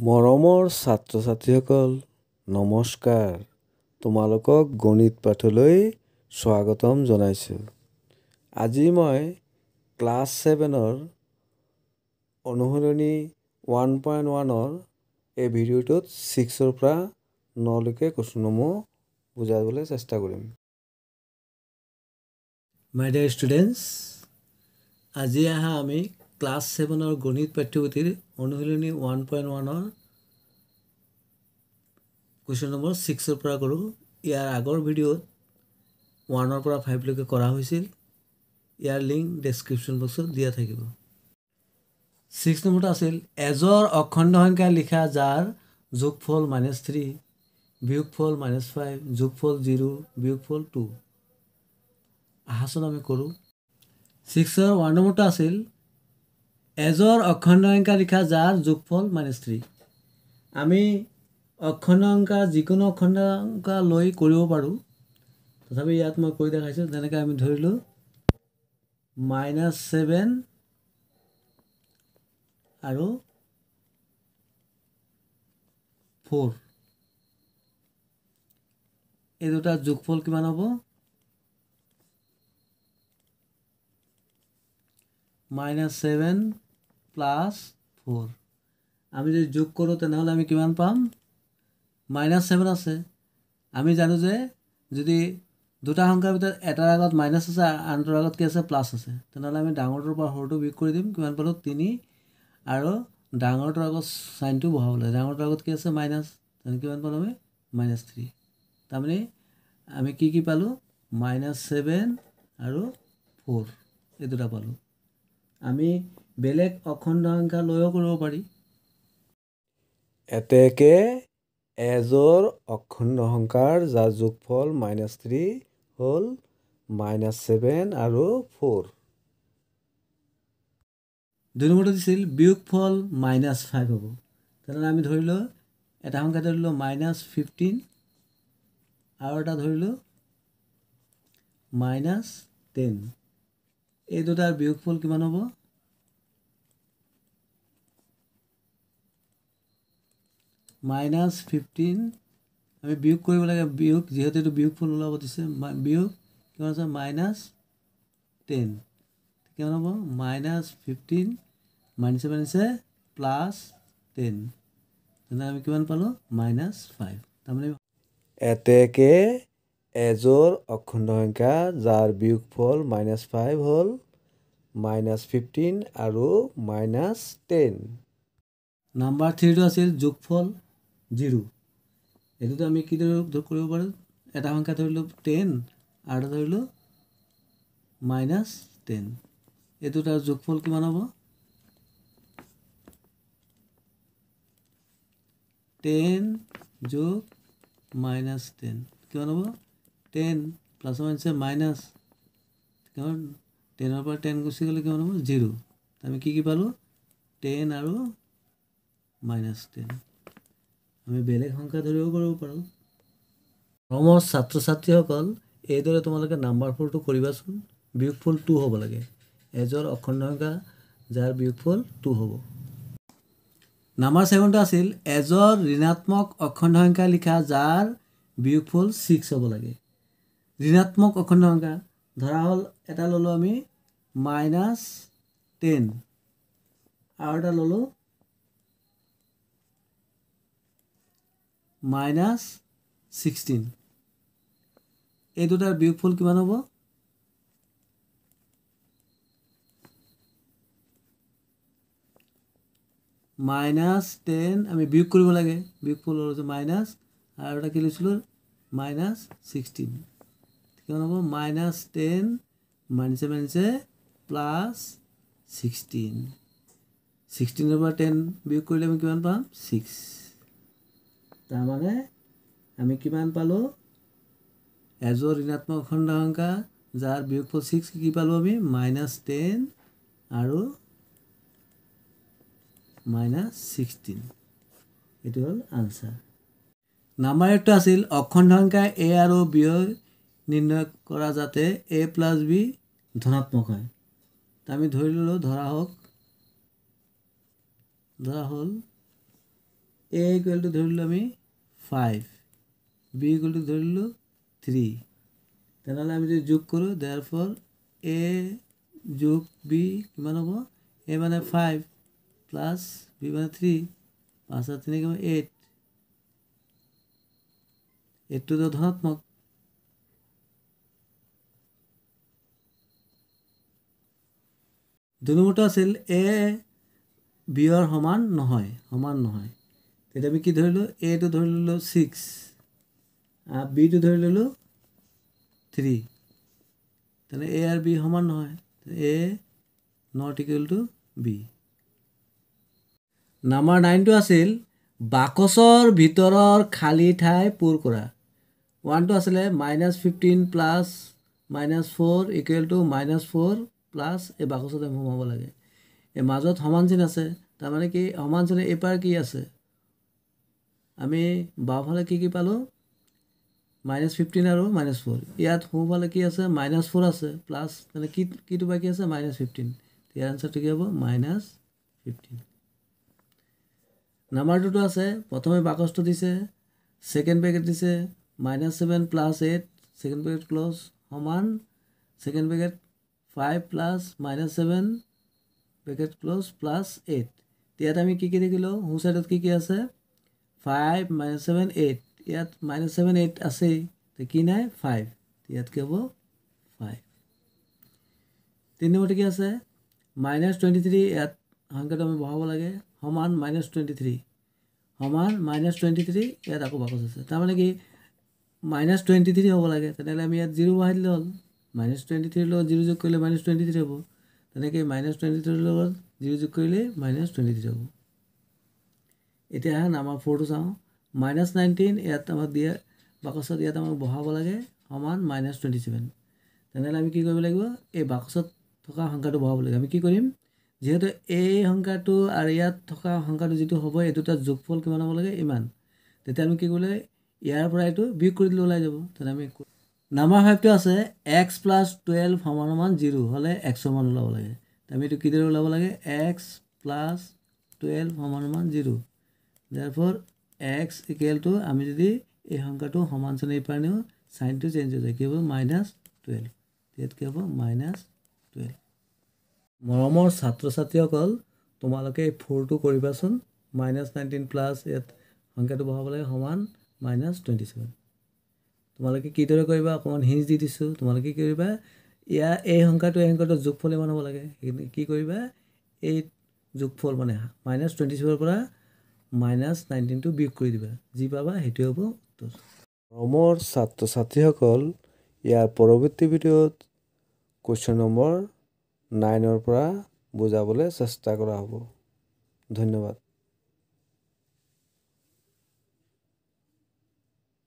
মৰমৰ ছাত্ৰ ছাত্ৰীসকল নমস্কাৰ তোমালোকক গণিত পাঠলৈ স্বাগতম জনাইছোঁ আজি মই ক্লাছ ছেভেনৰ অনুশীলনী ওৱান পইণ্ট ওৱানৰ এই ভিডিঅ'টোত ছিক্সৰ পৰা নলৈকে কুৱেশ্যনসমূহ বুজাবলৈ চেষ্টা কৰিম মাই ডিয়াৰ ষ্টুডেণ্টছ আজি আহা আমি ক্লাছ ছেভেনৰ গণিত পাঠ্যপুথিৰ অনুশীলনী ওৱান পইণ্ট ওৱানৰ কুৱেশ্যন নম্বৰ ছিক্সৰ পৰা কৰোঁ ইয়াৰ আগৰ ভিডিঅ'ত ওৱানৰ পৰা ফাইভলৈকে কৰা হৈছিল ইয়াৰ লিংক ডেছক্ৰিপশ্যন বক্সত দিয়া থাকিব ছিক্স নম্বৰটো আছিল এজৰ অখণ্ড সংখ্যা লিখা যাৰ যোগফল মাইনাছ থ্ৰী বিয়োগফল মাইনাছ ফাইভ যোগফল জিৰ' বিয়োগফল টু আহাচোন আমি কৰোঁ ছিক্সৰ ওৱান নম্বৰটো আছিল এজৰ অখণ্ড অংকা লিখা যাৰ যোগফল মানে থ্ৰী আমি অখণ্ড অংকা যিকোনো অখণ্ড অংকা লৈ কৰিব পাৰোঁ তথাপি ইয়াত মই কৈ দেখাইছোঁ যেনেকৈ আমি ধৰিলোঁ মাইনাছ ছেভেন আৰু ফ'ৰ এই দুটা যোগফল কিমান হ'ব মাইনাছ ছেভেন প্লাস ফোর আমি যদি যোগ করো তেনহলে আমি কিমান পাম মাইনাস সেভেন আছে আমি জানো যে যদি দুটা সংখ্যার ভিতর এটার আগত মাইনাস আছে আনটার আগত কি আছে প্লাস আছে তেনহলে আমি ডাঙরটোর পর সরটো বিয়োগ করে দিম কিমান পালো তিনি আর ডাঙরটোর আগত সাইনটো বহাব ডাঙরটোর আগত কি আছে মাইনাস কিমান পালো আমি মাইনাস থ্রি তার আমি কি কি পালো মাইনাস সেভেন আর ফোর এই দুটা পালো আমি বেলেগ অখণ্ড সংখ্যা লৈও কৰিব পাৰি এতেকে এজৰ অখণ্ড সংখ্যাৰ যাৰ যোগফল মাইনাছ থ্ৰী হ'ল মাইনাছ ছেভেন আৰু ফ'ৰ দুই নম্বৰটো দিছিল বিয়োগ ফল মাইনাছ ফাইভ হ'ব তেনেহ'লে আমি ধৰি লওঁ এটা সংখ্যা ধৰি লওঁ মাইনাছ ফিফটিন আৰু এটা ধৰি লওঁ মাইনাছ টেন এই দুটাৰ বিয়োগ ফল কিমান হ'ব মাইনাছ ফিফটিন আমি বিয়োগ কৰিব লাগে বিয়োগ যিহেতু এইটো বিয়োগ ফুল ওলাব দিছে বিয়োগ কিমান আছে মাইনাছ টেন কিমান হ'ব মাইনাছ ফিফটিন মানিছে মানিছে প্লাছ টেন তেনে আমি কিমান পালোঁ মাইনাছ ফাইভ তাৰমানে এতেকে এজোৰ অখণ্ড সংখ্যা যাৰ বিয়োগ ফল মাইনাছ ফাইভ হ'ল মাইনাছ ফিফটিন আৰু মাইনাছ টেন নাম্বাৰ থ্ৰীটো আছিল যোগফল জিৰো এইটোতো আমি কিদৰে কৰিব পাৰোঁ এটা সংখ্যা ধৰিলোঁ টেন আৰু এটা ধৰিলোঁ মাইনাছ টেন এইটো তাৰ যোগফল কিমান হ'ব টেন যোগ মাইনাছ টেন কিমান হ'ব টেন প্লাছ মাইনাছে মাইনাছ টেনৰ পৰা টেন গুচি গ'লে কিমান হ'ব জিৰ' আমি কি কি পালোঁ টেন আৰু মাইনাছ টেন আমি বেলেগ সংখ্যা ধৰিব কৰিব পাৰোঁ ক্ৰমশ ছাত্ৰ ছাত্ৰীসকল এইদৰে তোমালোকে নাম্বাৰ ফোৰটো কৰিবাচোন বিয়োগ ফুল টু হ'ব লাগে এজৰ অখণ্ড সংখ্যা যাৰ ফুল টু হ'ব নাম্বাৰ ছেভেনটো আছিল এজৰ ঋণাত্মক অখণ্ড সংখ্যা লিখা যাৰ বিয়োগ ফুল ছিক্স হ'ব লাগে ঋণাত্মক অখণ্ড সংখ্যা ধৰা হ'ল এটা ল'লোঁ আমি মাইনাছ টেন আৰু এটা ল'লোঁ মাইনাস সিক্সটিন এই দুটার বিয়োগফল কিমান হ'ব মাইনাছ টেন আমি বিয়োগ কৰিব লাগে বিয়োগফল লৈছোঁ মাইনাছ আৰু এটা কি লৈছিলোঁ মাইনাছ ছিক্সটিন কিমান হ'ব মাইনাছ টেন মাইনাছে মাইনাছে প্লাছ ছিক্সটিন ছিক্সটিনৰ পৰা টেন বিয়োগ কৰিলে আমি কিমান পাম ছিক্স তাৰমানে আমি কিমান পালোঁ এযোৰ ঋণাত্মক খণ্ড সংখ্যা যাৰ বিয়োগফল ছিক্স কি পালোঁ আমি মাইনাছ টেন আৰু মাইনাছ ছিক্সটিন এইটো হ'ল আনচাৰ নাম্বাৰ এইটো আছিল অখণ্ড সংখ্যা এ আৰু ব্যয় নিৰ্ণয় কৰা যাতে এ প্লাছ বি ধনাত্মক হয় তো আমি ধৰি ল'লোঁ ধৰা হওক ধৰা হ'ল এ ইকুৱেলটো ধৰিলোঁ আমি ফাইভ বি ইকুয়াল টু ধরিল থ্রি তাহলে আমি যদি যোগ করো দেওয়ার পর এ যোগ বি কিমান হ'ব এ মানে ফাইভ প্লাছ বি মানে থ্ৰী মানে পাঁচ আৰু তিনি কিমান এইট এইটটোতো ধনাত্মক দুই আছিল এ বিয়ৰ সমান নহয় সমান নহয় তেতিয়া আমি কি ধৰিলোঁ এটো ধৰি ল'লোঁ ছিক্স বিটো ধৰি ল'লোঁ থ্ৰী তেনে এ আৰু বি সমান নহয় A not equal to B number নাইনটো আছিল বাকচৰ ভিতৰৰ খালী ঠাই পূৰ কৰা ওৱানটো আছিলে minus fifteen plus minus four equal to minus four plus এই বাকচতে সোমাব লাগে এই মাজত সমান চিন আছে তাৰমানে কি সমান চিন এইবাৰ কি আছে আমি বাওঁফালে কি কি পালোঁ মাইনাছ ফিফটিন আৰু মাইনাছ ফ'ৰ ইয়াত সোঁফালে কি আছে মাইনাছ ফ'ৰ আছে প্লাছ মানে কি কিটো বাকী আছে মাইনাছ ফিফটিন ইয়াৰ আনচাৰটো কি হ'ব মাইনাছ ফিফটিন নাম্বাৰটোতো আছে প্ৰথমে বাকচটো দিছে ছেকেণ্ড পেকেট দিছে minus seven plus eight second bracket close সমান second bracket five plus minus seven bracket close plus eight ইয়াত আমি কি কি দেখিলোঁ সোঁ চাইডত কি কি আছে ফাইভ মাইনাছ ছেভেন এইট ইয়াত মাইনাছ ছেভেন এইট আছেই কি নাই ফাইভ ইয়াত কি হ'ব ফাইভ তিনি নম্বৰটো কি আছে মাইনাছ টুৱেণ্টি থ্ৰী ইয়াত সংখ্যাটো আমি বঢ়াব লাগে সমান মাইনাছ টুৱেণ্টি থ্ৰী সমান মাইনাছ টুৱেণ্টি থ্ৰী ইয়াত আকৌ বাকচ আছে তাৰমানে কি মাইনাছ টুৱেণ্টি থ্ৰী হ'ব লাগে তেনেহ'লে আমি ইয়াত জিৰ' বঢ়াই দিলে হ'ল মাইনাছ টুৱেণ্টি থ্ৰীৰ লগত জিৰ' যোগ কৰিলে মাইনাছ টুৱেণ্টি থ্ৰী হ'ব তেনেকৈ মাইনাছ টুৱেণ্টি থ্ৰীৰ লগত জিৰ' যোগ কৰিলে মাইনাছ টুৱেণ্টি থ্ৰী হ'ব এতিয়া আমাৰ ফ'ৰটো চাওঁ মাইনাছ নাইনটিন ইয়াত আমাক দিয়ে বাকচত ইয়াত আমাক বঢ়াব লাগে সমান মাইনাছ টুৱেণ্টি চেভেন তেনেহ'লে আমি কি কৰিব লাগিব এই বাকচত থকা সংখ্যাটো বঢ়াব লাগে আমি কি কৰিম যিহেতু এই সংখ্যাটো আৰু ইয়াত থকা সংখ্যাটো যিটো হ'ব এই দুটা যোগফল কিমান হ'ব লাগে ইমান তেতিয়া আমি কি কৰিব লাগে ইয়াৰ পৰা এইটো বিয়োগ কৰি দিলে ওলাই যাব তেনে আমি নাম্বাৰ ফাইভটো আছে এক্স প্লাছ টুৱেল্ভ সমান সমান জিৰ' হ'লে এক্সৰ মান ওলাব লাগে আমি এইটো কিদৰে ওলাব লাগে এক্স প্লাছ টুৱেল্ভ সমান সমান zero' therefore X equal to আমি যদি এই সংখ্যাটো সমান চিনি পাই নিও সাইনটো চেঞ্জ হয়ে যায় কি হব মাইনাস টুয়েলভ ইয়াত কি হব মাইনাস টুয়েলভ মরমর ছাত্র ছাত্রী অকল তোমালকে এই ফোরটো করবাসন মাইনাস নাইনটিন প্লাস ইয়াত সংখ্যাটো বহাব লাগে সমান মাইনাস টুয়েন্টি সেভেন তোমালকে কিদরে করবা অকান হিঞ্জ দি দিছো তোমালকে কি করবা ইয়া এই সংখ্যাটো এই সংখ্যাটো যোগফল ইমান হব লাগে কি করবা এই যোগফল মানে মাইনাস টুয়েন্টি সেভেনের মাইনাছ নাইনটিনটো বিয়োগ কৰি দিবা যি পাবা সেইটোৱে হ'ব উত্তৰ মোৰ ছাত্ৰ ছাত্ৰীসকল ইয়াৰ পৰৱৰ্তী ভিডিঅ'ত কুৱেশ্যন নম্বৰ নাইনৰ পৰা বুজাবলৈ চেষ্টা কৰা হ'ব ধন্যবাদ